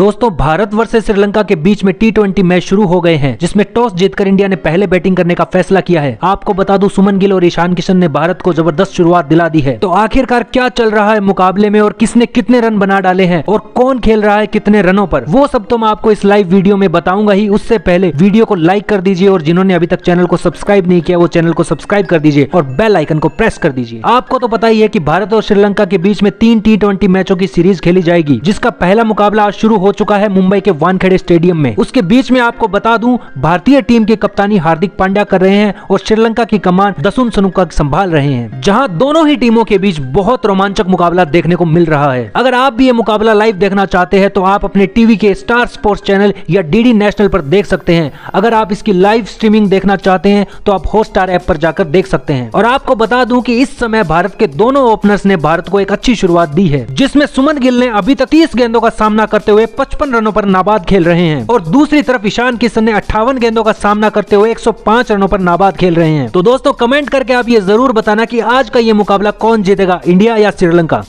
दोस्तों भारत वर्ष श्रीलंका के बीच में टी मैच शुरू हो गए हैं जिसमें टॉस जीतकर इंडिया ने पहले बैटिंग करने का फैसला किया है आपको बता दूं सुमन गिल और ईशान किशन ने भारत को जबरदस्त शुरुआत दिला दी है तो आखिरकार क्या चल रहा है मुकाबले में और किसने कितने रन बना डाले हैं और कौन खेल रहा है कितने रनों पर वो सब तो मैं आपको इस लाइव वीडियो में बताऊंगा ही उससे पहले वीडियो को लाइक कर दीजिए और जिन्होंने अभी तक चैनल को सब्सक्राइब नहीं किया वो चैनल को सब्सक्राइब कर दीजिए और बेल आइकन को प्रेस कर दीजिए आपको तो पता ही है की भारत और श्रीलंका के बीच में तीन टी मैचों की सीरीज खेली जाएगी जिसका पहला मुकाबला आज शुरू हो चुका है मुंबई के वानखेड़े स्टेडियम में उसके बीच में आपको बता दूं भारतीय टीम की कप्तानी हार्दिक पांड्या कर रहे हैं और श्रीलंका की कमान दसुन सनुका संभाल रहे हैं जहां दोनों ही टीमों के बीच बहुत रोमांचक मुकाबला देखने को मिल रहा है अगर आप भी ये मुकाबला लाइव देखना चाहते हैं तो आप अपने टीवी के स्टार स्पोर्ट्स चैनल या डी नेशनल पर देख सकते हैं अगर आप इसकी लाइव स्ट्रीमिंग देखना चाहते हैं तो आप हॉट स्टार ऐप पर जाकर देख सकते हैं और आपको बता दूं कि इस समय भारत के दोनों ओपनर्स ने भारत को एक अच्छी शुरुआत दी है जिसमें सुमन गिल ने अभी तक तीस गेंदों का सामना करते हुए पचपन रनों पर नाबाद खेल रहे हैं और दूसरी तरफ ईशान किशन ने अट्ठावन गेंदों का सामना करते हुए 105 रनों पर नाबाद खेल रहे हैं तो दोस्तों कमेंट करके आप ये जरूर बताना की आज का ये मुकाबला कौन जीतेगा इंडिया या श्रीलंका